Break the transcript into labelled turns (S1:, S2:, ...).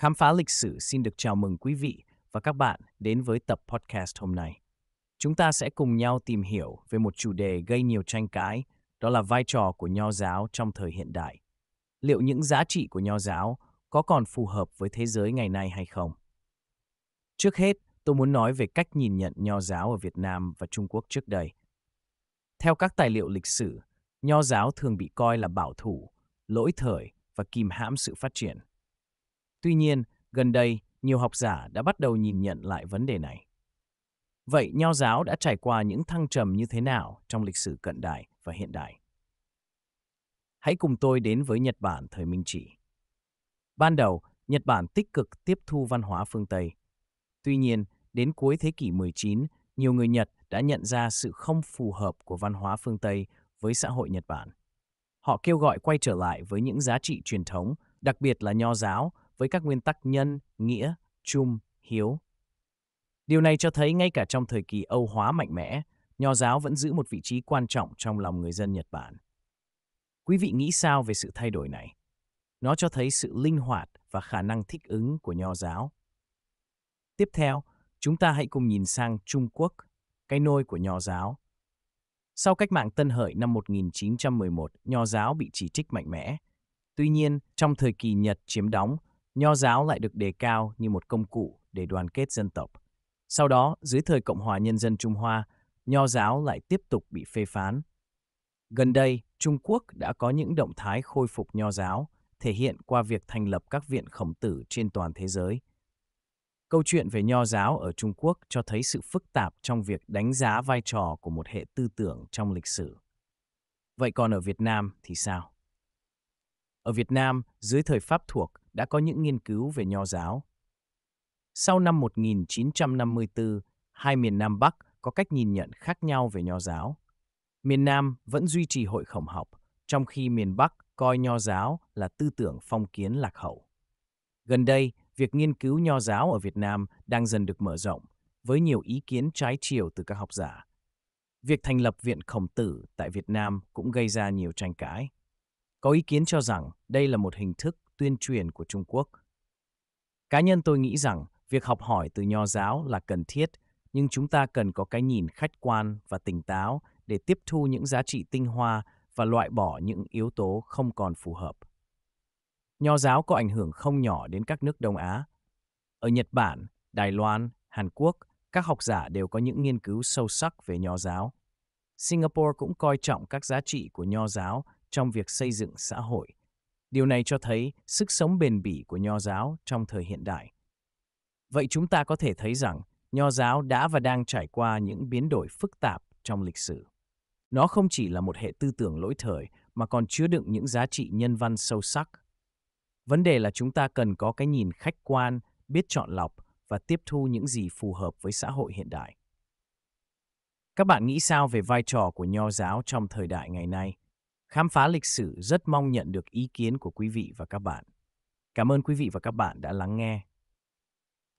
S1: Khám phá lịch sử xin được chào mừng quý vị và các bạn đến với tập podcast hôm nay. Chúng ta sẽ cùng nhau tìm hiểu về một chủ đề gây nhiều tranh cãi, đó là vai trò của nho giáo trong thời hiện đại. Liệu những giá trị của nho giáo có còn phù hợp với thế giới ngày nay hay không? Trước hết, tôi muốn nói về cách nhìn nhận nho giáo ở Việt Nam và Trung Quốc trước đây. Theo các tài liệu lịch sử, nho giáo thường bị coi là bảo thủ, lỗi thời và kìm hãm sự phát triển – Tuy nhiên, gần đây, nhiều học giả đã bắt đầu nhìn nhận lại vấn đề này. Vậy nho giáo đã trải qua những thăng trầm như thế nào trong lịch sử cận đại và hiện đại? Hãy cùng tôi đến với Nhật Bản thời Minh Trị. Ban đầu, Nhật Bản tích cực tiếp thu văn hóa phương Tây. Tuy nhiên, đến cuối thế kỷ 19, nhiều người Nhật đã nhận ra sự không phù hợp của văn hóa phương Tây với xã hội Nhật Bản. Họ kêu gọi quay trở lại với những giá trị truyền thống, đặc biệt là nho giáo với các nguyên tắc nhân, nghĩa, trung, hiếu. Điều này cho thấy ngay cả trong thời kỳ Âu hóa mạnh mẽ, nho giáo vẫn giữ một vị trí quan trọng trong lòng người dân Nhật Bản. Quý vị nghĩ sao về sự thay đổi này? Nó cho thấy sự linh hoạt và khả năng thích ứng của nho giáo. Tiếp theo, chúng ta hãy cùng nhìn sang Trung Quốc, cái nôi của nho giáo. Sau cách mạng Tân Hợi năm 1911, nho giáo bị chỉ trích mạnh mẽ. Tuy nhiên, trong thời kỳ Nhật chiếm đóng, Nho giáo lại được đề cao như một công cụ để đoàn kết dân tộc. Sau đó, dưới thời Cộng hòa Nhân dân Trung Hoa, Nho giáo lại tiếp tục bị phê phán. Gần đây, Trung Quốc đã có những động thái khôi phục Nho giáo, thể hiện qua việc thành lập các viện khổng tử trên toàn thế giới. Câu chuyện về Nho giáo ở Trung Quốc cho thấy sự phức tạp trong việc đánh giá vai trò của một hệ tư tưởng trong lịch sử. Vậy còn ở Việt Nam thì sao? Ở Việt Nam, dưới thời Pháp thuộc, đã có những nghiên cứu về nho giáo. Sau năm 1954, hai miền Nam Bắc có cách nhìn nhận khác nhau về nho giáo. Miền Nam vẫn duy trì hội khổng học, trong khi miền Bắc coi nho giáo là tư tưởng phong kiến lạc hậu. Gần đây, việc nghiên cứu nho giáo ở Việt Nam đang dần được mở rộng, với nhiều ý kiến trái chiều từ các học giả. Việc thành lập Viện Khổng Tử tại Việt Nam cũng gây ra nhiều tranh cãi. Có ý kiến cho rằng đây là một hình thức tuyên truyền của Trung Quốc. Cá nhân tôi nghĩ rằng việc học hỏi từ nho giáo là cần thiết, nhưng chúng ta cần có cái nhìn khách quan và tỉnh táo để tiếp thu những giá trị tinh hoa và loại bỏ những yếu tố không còn phù hợp. Nho giáo có ảnh hưởng không nhỏ đến các nước Đông Á. Ở Nhật Bản, Đài Loan, Hàn Quốc, các học giả đều có những nghiên cứu sâu sắc về nho giáo. Singapore cũng coi trọng các giá trị của nho giáo trong việc xây dựng xã hội Điều này cho thấy sức sống bền bỉ của nho giáo trong thời hiện đại. Vậy chúng ta có thể thấy rằng nho giáo đã và đang trải qua những biến đổi phức tạp trong lịch sử. Nó không chỉ là một hệ tư tưởng lỗi thời mà còn chứa đựng những giá trị nhân văn sâu sắc. Vấn đề là chúng ta cần có cái nhìn khách quan, biết chọn lọc và tiếp thu những gì phù hợp với xã hội hiện đại. Các bạn nghĩ sao về vai trò của nho giáo trong thời đại ngày nay? Khám phá lịch sử rất mong nhận được ý kiến của quý vị và các bạn. Cảm ơn quý vị và các bạn đã lắng nghe.